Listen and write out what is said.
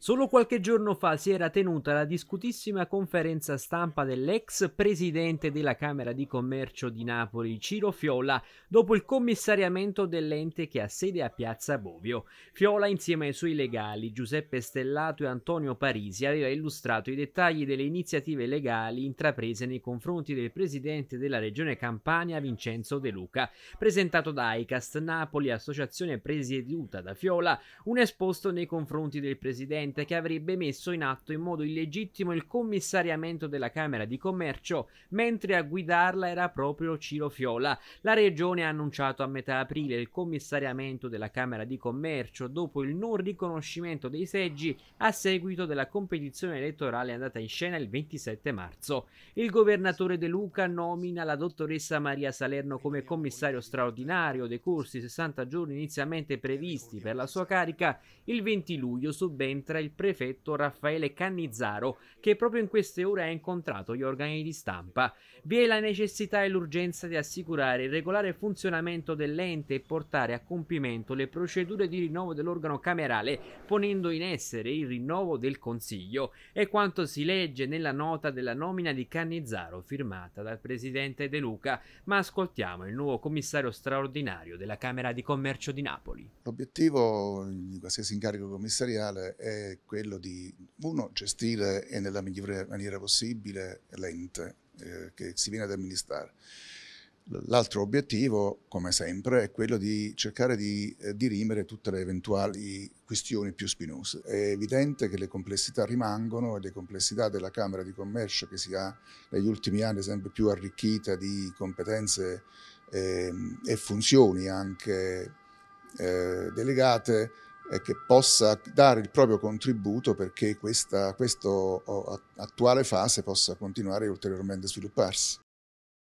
Solo qualche giorno fa si era tenuta la discutissima conferenza stampa dell'ex presidente della Camera di Commercio di Napoli, Ciro Fiola, dopo il commissariamento dell'ente che ha sede a Piazza Bovio. Fiola, insieme ai suoi legali Giuseppe Stellato e Antonio Parisi, aveva illustrato i dettagli delle iniziative legali intraprese nei confronti del presidente della Regione Campania, Vincenzo De Luca. Presentato da ICAST Napoli, associazione presieduta da Fiola, un esposto nei confronti del presidente evidente che avrebbe messo in atto in modo illegittimo il commissariamento della Camera di Commercio, mentre a guidarla era proprio Ciro Fiola. La Regione ha annunciato a metà aprile il commissariamento della Camera di Commercio dopo il non riconoscimento dei seggi a seguito della competizione elettorale andata in scena il 27 marzo. Il governatore De Luca nomina la dottoressa Maria Salerno come commissario straordinario dei corsi 60 giorni inizialmente previsti per la sua carica. Il 20 luglio subentra era il prefetto Raffaele Cannizzaro, che proprio in queste ore ha incontrato gli organi di stampa. Vi è la necessità e l'urgenza di assicurare il regolare funzionamento dell'ente e portare a compimento le procedure di rinnovo dell'organo camerale, ponendo in essere il rinnovo del Consiglio. È quanto si legge nella nota della nomina di Cannizzaro firmata dal presidente De Luca. Ma ascoltiamo il nuovo commissario straordinario della Camera di Commercio di Napoli. L'obiettivo di qualsiasi incarico commissariale è è quello di, uno, gestire nella migliore maniera possibile l'ente eh, che si viene ad amministrare. L'altro obiettivo, come sempre, è quello di cercare di eh, dirimere tutte le eventuali questioni più spinose. È evidente che le complessità rimangono e le complessità della Camera di Commercio, che si ha negli ultimi anni sempre più arricchita di competenze eh, e funzioni anche eh, delegate, che possa dare il proprio contributo perché questa questo, oh, attuale fase possa continuare e ulteriormente svilupparsi.